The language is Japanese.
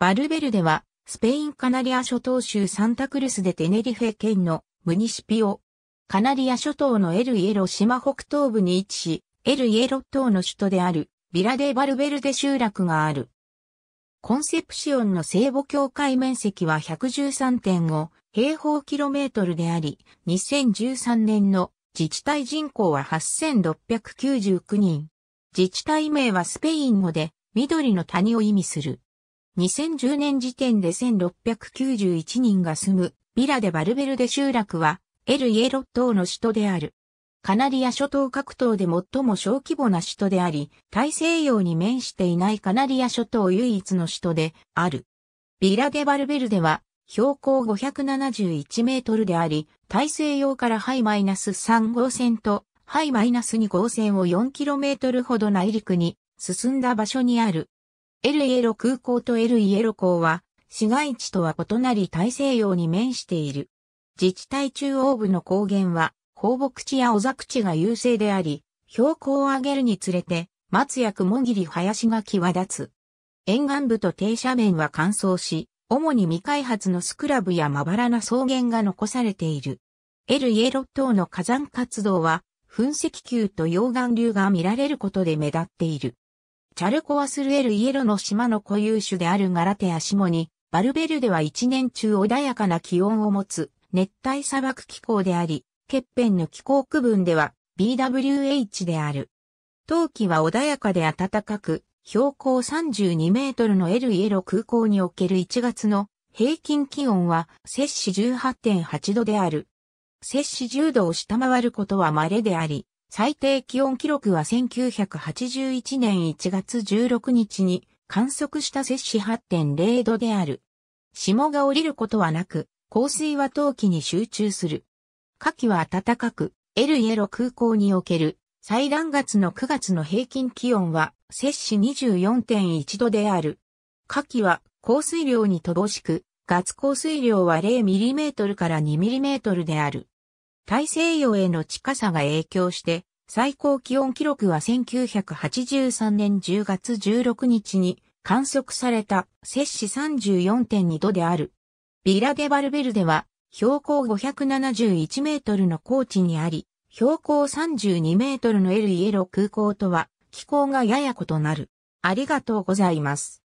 バルベルデは、スペインカナリア諸島州サンタクルスでテネリフェ県のムニシピオ。カナリア諸島のエルイエロ島北東部に位置し、エルイエロ島の首都であるビラデ・バルベルデ集落がある。コンセプシオンの聖母教会面積は113.5平方キロメートルであり、2013年の自治体人口は8699人。自治体名はスペイン語で緑の谷を意味する。2010年時点で1691人が住むビラでバルベルデ集落はエル・イエロ島の首都である。カナリア諸島各島で最も小規模な首都であり、大西洋に面していないカナリア諸島唯一の首都である。ビラデ・バルベルデは標高571メートルであり、大西洋からハイマイナス3号線とハイマイナス2号線を4キロメートルほど内陸に進んだ場所にあるエルイエロ空港とエルイエロ港は、市街地とは異なり大西洋に面している。自治体中央部の高原は、放牧地や小作地が優勢であり、標高を上げるにつれて、松や雲り、林が際立つ。沿岸部と低斜面は乾燥し、主に未開発のスクラブやまばらな草原が残されている。エルイエロ島の火山活動は、噴石球と溶岩流が見られることで目立っている。チャルコアスルエルイエロの島の固有種であるガラテアシモに、バルベルでは一年中穏やかな気温を持つ熱帯砂漠気候であり、欠片の気候区分では BWH である。冬季は穏やかで暖かく、標高32メートルのエルイエロ空港における1月の平均気温は摂氏18.8度である。摂氏10度を下回ることは稀であり、最低気温記録は1981年1月16日に観測した摂氏8.0度である。霜が降りることはなく、降水は冬季に集中する。夏季は暖かく、エルイエロ空港における最乱月の9月の平均気温は摂氏24.1度である。夏季は降水量に乏しく、月降水量は0トルから2トルである。大西洋への近さが影響して、最高気温記録は1983年10月16日に観測された摂氏34.2度である。ビラデバルベルでは標高571メートルの高地にあり、標高32メートルのエルイエロ空港とは気候がやや異なる。ありがとうございます。